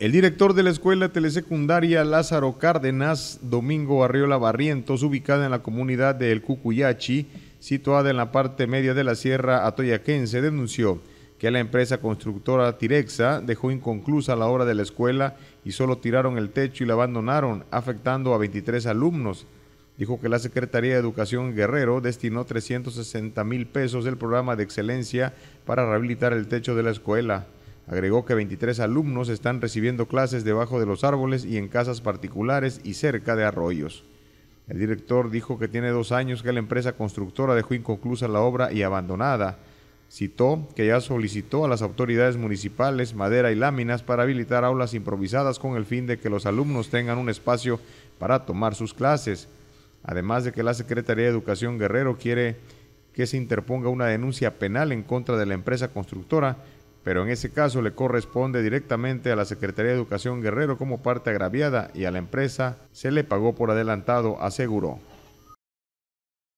El director de la escuela telesecundaria Lázaro Cárdenas, Domingo Arriola Barrientos, ubicada en la comunidad de El Cucuyachi, situada en la parte media de la sierra atoyaquense, denunció que la empresa constructora Tirexa dejó inconclusa la obra de la escuela y solo tiraron el techo y la abandonaron, afectando a 23 alumnos. Dijo que la Secretaría de Educación Guerrero destinó 360 mil pesos del programa de excelencia para rehabilitar el techo de la escuela. Agregó que 23 alumnos están recibiendo clases debajo de los árboles y en casas particulares y cerca de arroyos. El director dijo que tiene dos años que la empresa constructora dejó inconclusa la obra y abandonada. Citó que ya solicitó a las autoridades municipales madera y láminas para habilitar aulas improvisadas con el fin de que los alumnos tengan un espacio para tomar sus clases. Además de que la Secretaría de Educación Guerrero quiere que se interponga una denuncia penal en contra de la empresa constructora pero en ese caso le corresponde directamente a la Secretaría de Educación Guerrero como parte agraviada y a la empresa se le pagó por adelantado, aseguró.